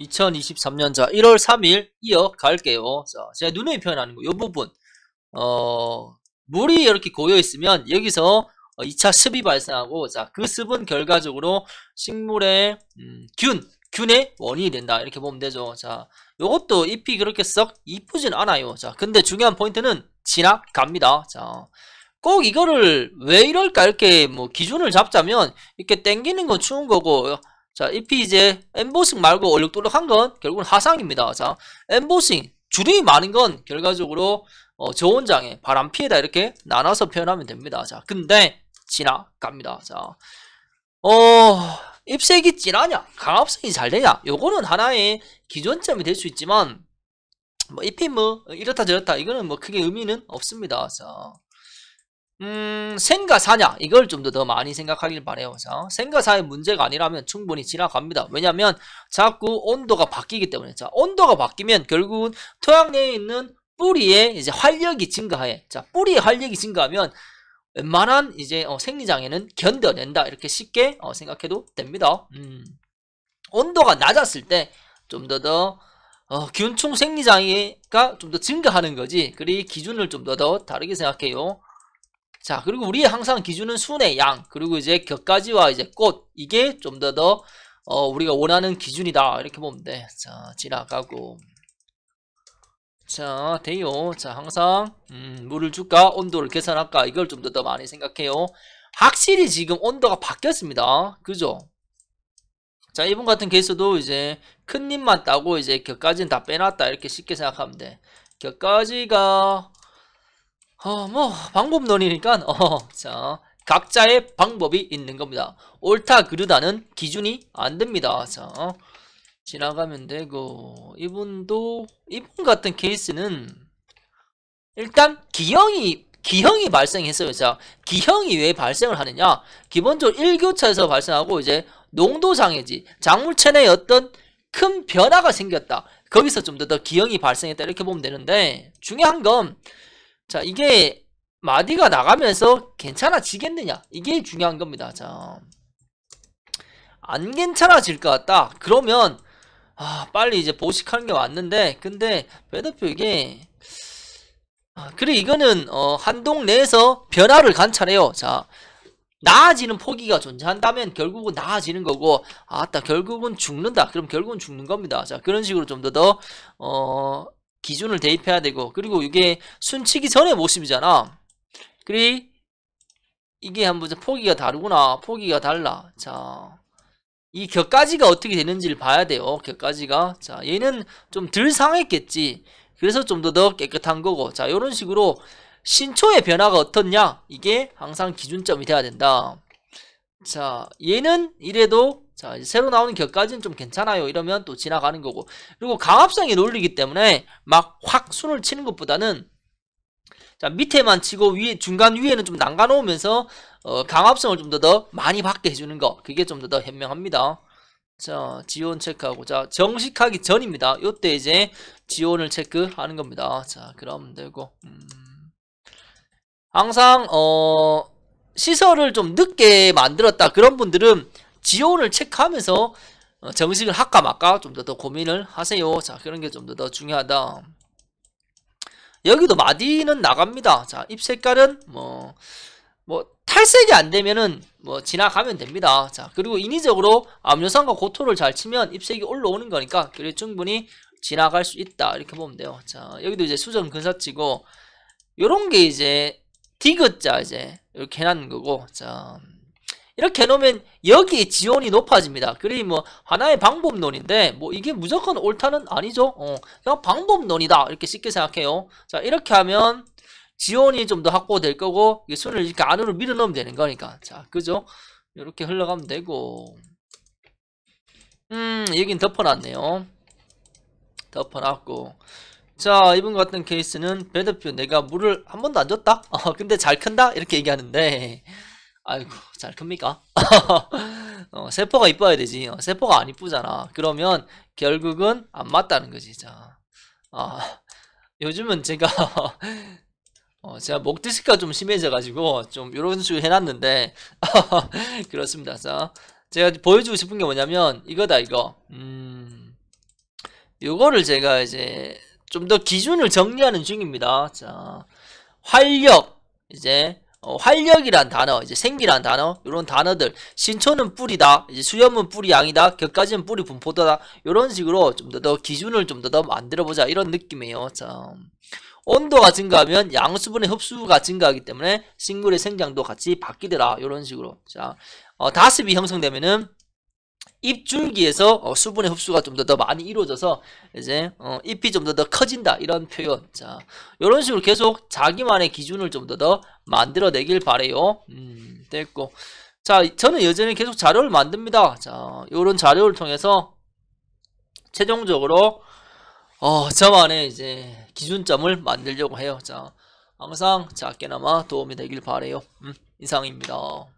2023년 자 1월 3일 이어 갈게요. 자, 제가 눈에 표현하는 거, 이 부분. 어, 물이 이렇게 고여 있으면 여기서 2차 어, 습이 발생하고, 자, 그 습은 결과적으로 식물의 음, 균, 균의 원인이 된다. 이렇게 보면 되죠. 자, 요것도 잎이 그렇게 썩 이쁘진 않아요. 자, 근데 중요한 포인트는 지나갑니다 자, 꼭 이거를 왜 이럴까 이렇게 뭐 기준을 잡자면 이렇게 땡기는 건 추운 거고 자, 잎이 이제 엠보싱 말고 얼룩도룩한 건 결국은 하상입니다. 자, 엠보싱, 주름이 많은 건 결과적으로 어, 저온장애, 바람 피해다 이렇게 나눠서 표현하면 됩니다. 자, 근데 지나갑니다. 자, 어, 잎색이 진하냐, 강압성이 잘 되냐, 요거는 하나의 기준점이 될 수 있지만 뭐 잎이 뭐 이렇다 저렇다 이거는 뭐 크게 의미는 없습니다. 자, 음, 생과 사냐 이걸 좀 더 많이 생각하길 바래요. 자, 생과 사의 문제가 아니라면 충분히 지나갑니다. 왜냐하면 자꾸 온도가 바뀌기 때문에 자 온도가 바뀌면 결국은 토양 내에 있는 뿌리의 이제 활력이 증가해 자 뿌리의 활력이 증가하면 웬만한 이제 어, 생리장애는 견뎌낸다 이렇게 쉽게 어, 생각해도 됩니다. 음, 온도가 낮았을 때 좀 더더 어, 균충 생리장애가 좀 더 증가하는 거지. 그리 기준을 좀 더 더 다르게 생각해요. 자 그리고 우리 항상 기준은 순의 양 그리고 이제 격가지와 이제 꽃 이게 좀 더더 더, 어, 우리가 원하는 기준이다 이렇게 보면 돼 자 지나가고 자돼요자 항상 음, 물을 줄까 온도를 계산할까 이걸 좀 더 더 많이 생각해요 확실히 지금 온도가 바뀌었습니다 그죠 자 이분 같은 케이스도 이제 큰 잎만 따고 이제 격가지는다 빼놨다 이렇게 쉽게 생각하면 돼격가지가 어, 뭐 방법론이니까 어, 자 각자의 방법이 있는 겁니다. 옳다 그르다는 기준이 안 됩니다. 자 지나가면 되고 이분도 이분 같은 케이스는 일단 기형이 기형이 발생했어요. 자, 기형이 왜 발생을 하느냐? 기본적으로 1교차에서 발생하고 이제 농도 장애지, 작물체 내 어떤 큰 변화가 생겼다. 거기서 좀 더 더 기형이 발생했다 이렇게 보면 되는데 중요한 건 자, 이게 마디가 나가면서 괜찮아지겠느냐? 이게 중요한 겁니다. 자, 안 괜찮아질 것 같다. 그러면 아, 빨리 이제 보식하는 게 맞는데 근데 배드표 이게 아, 그래 이거는 어, 한동 내에서 변화를 관찰해요. 자, 나아지는 포기가 존재한다면 결국은 나아지는 거고 아, 아따 결국은 죽는다. 그럼 결국은 죽는 겁니다. 자, 그런 식으로 좀 더더 더, 어, 기준을 대입해야 되고 그리고 이게 순치기 전의 모습이잖아 그리 이게 한번 포기가 다르구나 포기가 달라 자이격가지가 어떻게 되는지를 봐야 돼요 격가지가자 얘는 좀 덜 상했겠지 그래서 좀 더 더 깨끗한 거고 자요런 식으로 신초의 변화가 어떻냐 이게 항상 기준점이 돼야 된다 자 얘는 이래도 자 이제 새로 나오는 격까지는 좀 괜찮아요 이러면 또 지나가는 거고 그리고 강압성이 롤리기 때문에 막 확손을 치는 것보다는 자 밑에만 치고 위에 중간 위에는 좀 난가 놓으면서 어, 강압성을 좀 더 더 많이 받게 해주는 거 그게 좀 더 더 현명합니다 자지원 체크하고 자 정식하기 전입니다 요때 이제 지원을 체크하는 겁니다 자 그럼 되고 음, 항상 어 시설을 좀 늦게 만들었다 그런 분들은 지원을 체크하면서 어, 정식을 할까 말까 좀 더 더 고민을 하세요. 자 그런 게 좀 더 더 중요하다. 여기도 마디는 나갑니다. 자 입색깔은 뭐 뭐 탈색이 안 되면은 뭐 지나가면 됩니다. 자 그리고 인위적으로 암료성과 고토를 잘 치면 입색이 올라오는 거니까 그래 충분히 지나갈 수 있다 이렇게 보면 돼요. 자 여기도 이제 수정 근사치고 요런 게 이제 디귿자 이제 이렇게 해놨는 거고 자 이렇게 해놓으면 여기 지원이 높아집니다. 그리 뭐 하나의 방법론인데 뭐 이게 무조건 옳다는 아니죠. 어, 그냥 방법론이다 이렇게 쉽게 생각해요. 자 이렇게 하면 지원이좀 더 확보될 거고 이 순을 이렇게 안으로 밀어넣으면 되는 거니까 자 그죠? 이렇게 흘러가면 되고 음 여긴 덮어놨네요. 덮어놨고 자 이분 같은 케이스는 배드표 내가 물을 한 번도 안 줬다 어, 근데 잘 큰다 이렇게 얘기하는데 아이고 잘 큽니까? 어, 세포가 이뻐야 되지 어, 세포가 안 이쁘잖아 그러면 결국은 안 맞다는 거지 자, 아, 요즘은 제가 어, 제가 목 디스크가 좀 심해져 가지고 좀 이런 식으로 해놨는데 그렇습니다 자 제가 보여주고 싶은 게 뭐냐면 이거다 이거 음 요거를 제가 이제 좀 더 기준을 정리하는 중입니다 자 활력 이제 어, 활력이란 단어, 이제 생기란 단어, 이런 단어들, 신초는 뿌리다, 이제 수염은 뿌리 양이다, 격까지는 뿌리 분포다 이런 식으로 좀 더 더 기준을 좀 더 더 만들어보자, 이런 느낌이에요. 자, 온도가 증가하면 양수분의 흡수가 증가하기 때문에 식물의 생장도 같이 바뀌더라, 이런 식으로. 자, 어, 다습이 형성되면은 입줄기에서 어, 수분의 흡수가 좀 더 더 많이 이루어져서 이제 어, 잎이 좀 더 더 커진다 이런 표현 자 이런 식으로 계속 자기만의 기준을 좀 더 더 만들어내길 바래요 음, 됐고 자 저는 여전히 계속 자료를 만듭니다 자 이런 자료를 통해서 최종적으로 어, 저만의 이제 기준점을 만들려고 해요 자 항상 작게나마 도움이 되길 바래요 음, 이상입니다